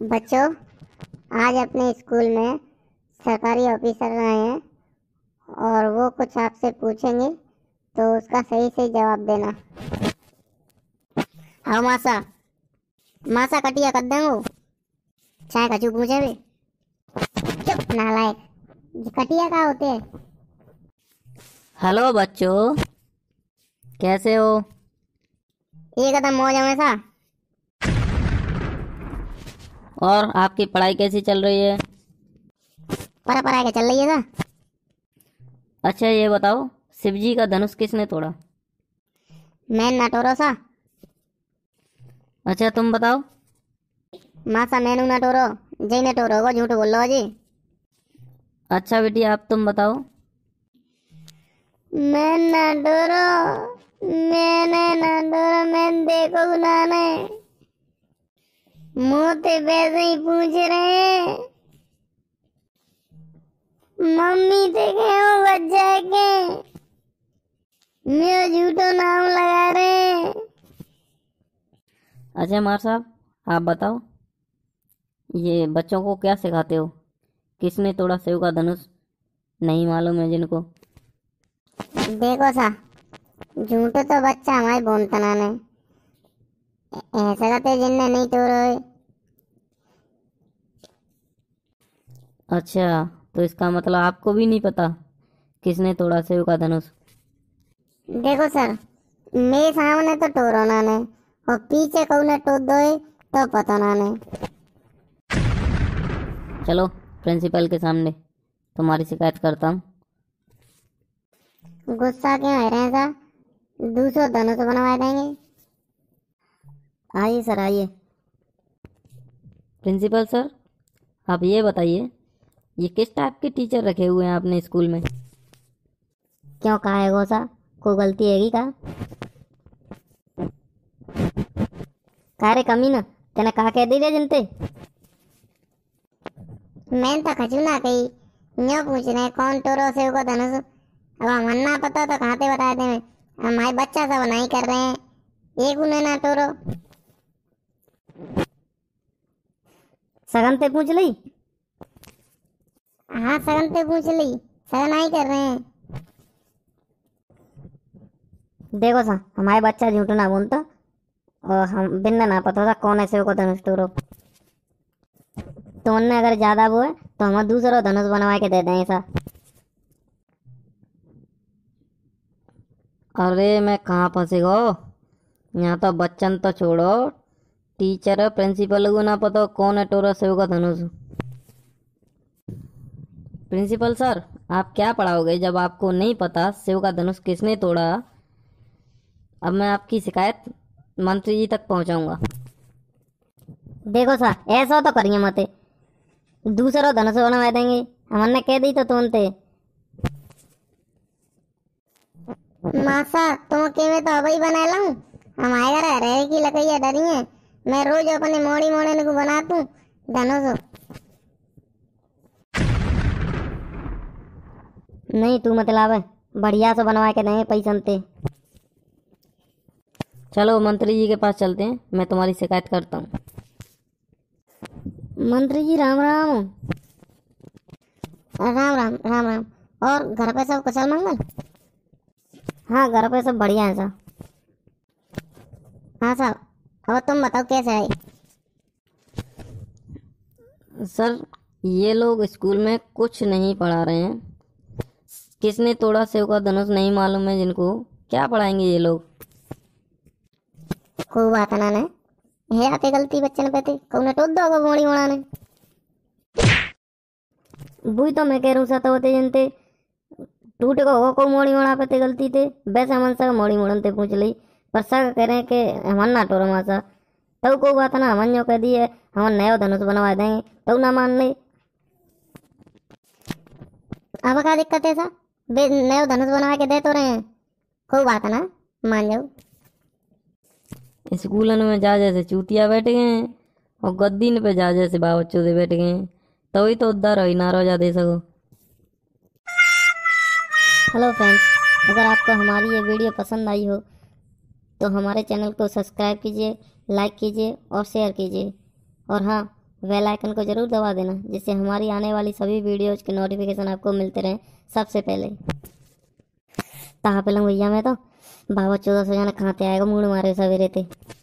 बच्चों आज अपने स्कूल में सरकारी ऑफिसर आए हैं और वो कुछ आपसे पूछेंगे तो उसका सही से जवाब देना आओ मासा मासा कटिया कर देंगे चाय कचू पूछे भी चुप नालायक कटिया का होते हैं हेलो बच्चों कैसे हो एकदम मौज है हमेशा और आपकी पढ़ाई कैसी चल रही है पढ़ा पढ़ा के चल रही है ना अच्छा ये बताओ शिव जी का धनुष किसने तोड़ा मैं नटोरो सा अच्छा तुम बताओ मासा मैनू नटोरो जय नटोरो को झूठ बोल लो जी अच्छा बेटी आप तुम बताओ मैं ना मैं ना नटोरो मैं देखो गुनाने मोते पैसे ही पूछ रहे हैं मम्मी से क्यों बच्चा के मेरे झूठो नाम लगा रहे हैं अच्छा मार साहब आप बताओ ये बच्चों को क्या सिखाते हो किसने तोड़ा सेव का धनुष नहीं मालूम है जिनको देखो सा झूठे तो बच्चा हमारे बोमतना ने सदाते जिन्ना नहीं तो रोए अच्छा तो इसका मतलब आपको भी नहीं पता किसने तोड़ा सेव का धनुष देखो सर मेरे सामने तो टोरो ना ने और पीछे कौन ने टोक दो तो पता ना ने चलो प्रिंसिपल के सामने तुम्हारी शिकायत करता हूँ गुस्सा क्यों है रहे सर दूसरा धनुष बनवा देंगे आइए सर आइए प्रिंसिपल सर आप ये बताइए ये किस टाइप के टीचर रखे हुए हैं आपने स्कूल में क्यों कहा है गोसा कोई गलती है कि कहा रे कमी ना तेने कहा कह दी रे जिनते मैं तो खचू ना कही यो पूछ रहे कौन टोरो से को धनुष अब हम ना पता तो कहाँ बता दे मैं हमारे बच्चा सब नहीं कर रहे हैं एक उन्हें ना टोरो सगन पे पूछ ली हाँ सगन पे पूछ ली सगन आई कर रहे हैं देखो सा हमारे बच्चा झूठ ना बोलता और हम बिन्ना ना पता था कौन ऐसे को धनुष टूरो तो उनने अगर ज्यादा बोए तो हम दूसरा धनुष बनवा के दे दें ऐसा अरे मैं कहाँ फंसी गो यहाँ तो बच्चन तो छोड़ो टीचर प्रिंसिपल को ना पता कौन है टोरा सेव का धनुष प्रिंसिपल सर आप क्या पढ़ाओगे जब आपको नहीं पता शिव का धनुष किसने तोड़ा अब मैं आपकी शिकायत मंत्री जी तक पहुंचाऊंगा देखो सर ऐसा तो करिए मत दूसरा धनुष बनवा देंगे हमने कह दी तो तुमते मासा तुम के तो अभी बना लाऊं हमारे घर हरे की लकड़ियां डरी हैं मैं रोज अपने मोड़ी मोड़े को बनाता हूँ धनोसो तो। नहीं तू मतलब बढ़िया से बनवा के नहीं पैसा ते चलो मंत्री जी के पास चलते हैं मैं तुम्हारी शिकायत करता हूँ मंत्री जी राम राम राम राम राम राम और घर पे सब कुशल मंगल हाँ घर पे सब बढ़िया है सर हाँ सर और तुम बताओ कैसे आए सर ये लोग स्कूल में कुछ नहीं पढ़ा रहे हैं किसने तोड़ा सेव का धनुष नहीं मालूम है जिनको क्या पढ़ाएंगे ये लोग को बात आता ना है आते गलती बच्चन पे थे कौन ने टोक दोगा गोली उड़ा ने बुई तो मैं कह रहा तो होते जनते टूट को को मोड़ी मोड़ा पे थे गलती थे वैसे मन से मोड़ी मोड़न ते पूछ ली प्रसंग सर कह रहे हैं कि हमन ना टोर मासा तो को बात ना हमन जो कह दिए हम नयो धनुष बनवा दें तो ना मान ले अब क्या दिक्कत है सा बे नयो धनुष बनवा के दे तो रहे हैं को बात ना मान जाओ स्कूल में जा जैसे चूतिया बैठ गए हैं और गद्दीन पे जा जैसे बाबच्चों से बैठ गए तो ही तो उद्धार हो ना रोजा दे सको हेलो फ्रेंड्स अगर आपको हमारी ये वीडियो पसंद आई हो तो हमारे चैनल को सब्सक्राइब कीजिए लाइक कीजिए और शेयर कीजिए और हाँ वेल आइकन को ज़रूर दबा देना जिससे हमारी आने वाली सभी वीडियोज़ के नोटिफिकेशन आपको मिलते रहें सबसे पहले कहाँ तो पे लंग भैया मैं तो बाबा चौदह सौ जाना खाते आएगा मूड मारे सवेरे थे